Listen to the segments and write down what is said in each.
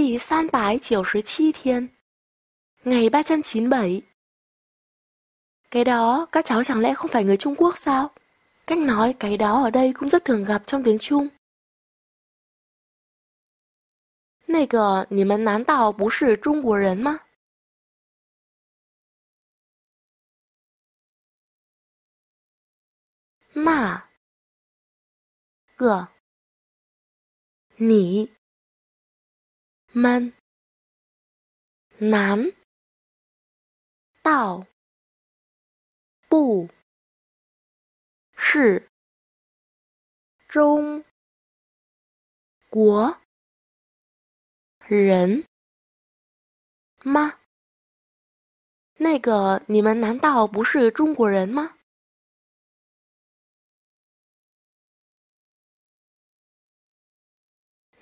第三百九十七 thiên Ngày 397 Cái đó, các cháu chẳng lẽ không phải người Trung Quốc sao? Cách nói cái đó ở đây cũng rất thường gặp trong tiếng Trung. 那个，你们难道不是中国人吗？那个你们难道不是中国人吗？那个，你们难道不是中国人吗？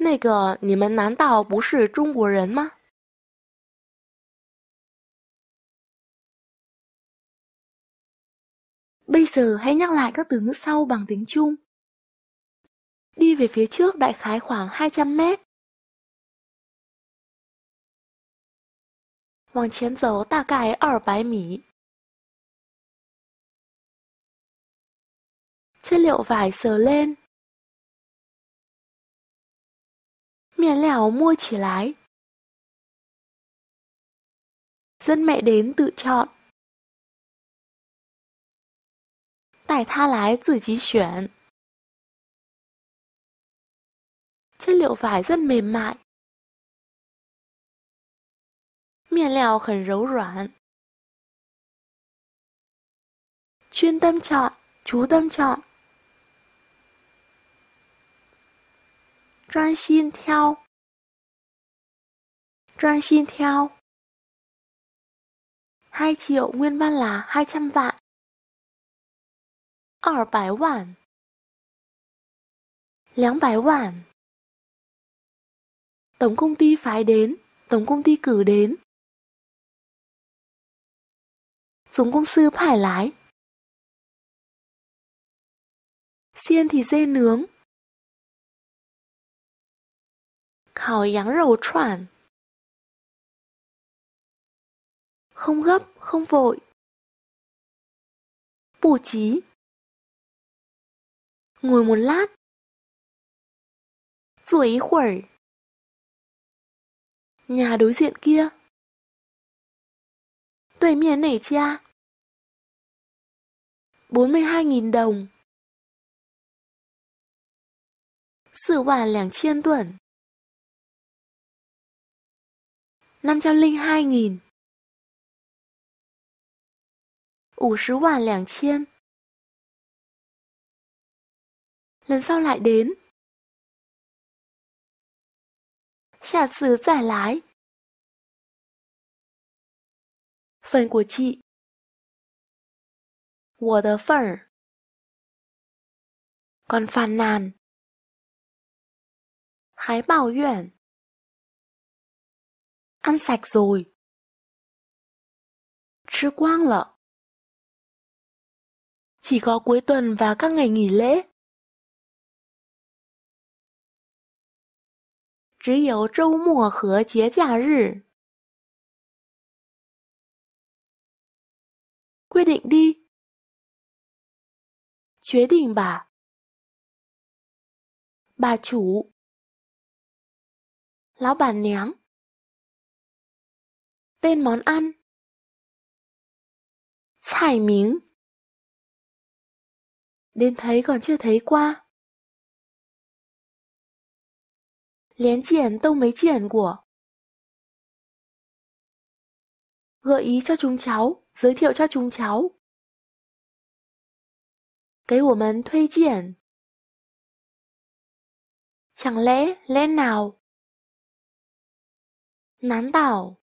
那个，你们难道不是中国人吗？Bây giờ hãy nhắc lại các từ ngữ sau bằng tiếng Trung. Đi về phía trước đại khái khoảng 200 mét. Hoàng chén dấu tà cải ở bái mỉ. Chất liệu vải sờ lên. 棉 lẻo mua chỉ lái. Dân mẹ đến tự chọn. tại tha lái tự chỉ chuyển. Chất liệu vải rất mềm mại. Miền lèo khẩn 柔软. Chuyên tâm chọn, chú tâm chọn. 专心挑，专心挑. hai triệu nguyên văn là hai trăm vạn. 二百万，两百万。Tổng công ty phái đến, tổng công ty cử đến. Tổng công sư phải lái. Xiên thì dê nướng, rầu không gấp, không vội. Bù chí Ngồi một lát. Rồi khuẩy. Nhà đối diện kia. Tuổi miền nể cha. 42.000 đồng. Sự và lẻng chiên tuẩn. 502.000 50 vạn lẻng chiên Lần sau lại đến Xả xứ giải lái Phần của chị 我的份儿 Còn phàn nàn 还抱怨. Ăn sạch rồi lợ, Chỉ có cuối tuần và các ngày nghỉ lễ. chỉ 只有周末和节假日。quyết định đi. Quyết định bà. Bà chủ. Lão bà ném. Tên món ăn chải miếng Đến thấy còn chưa thấy qua Lén triển tông mấy triển của Gợi ý cho chúng cháu, giới thiệu cho chúng cháu chẳng lẽ lẽ nào? Nán đảo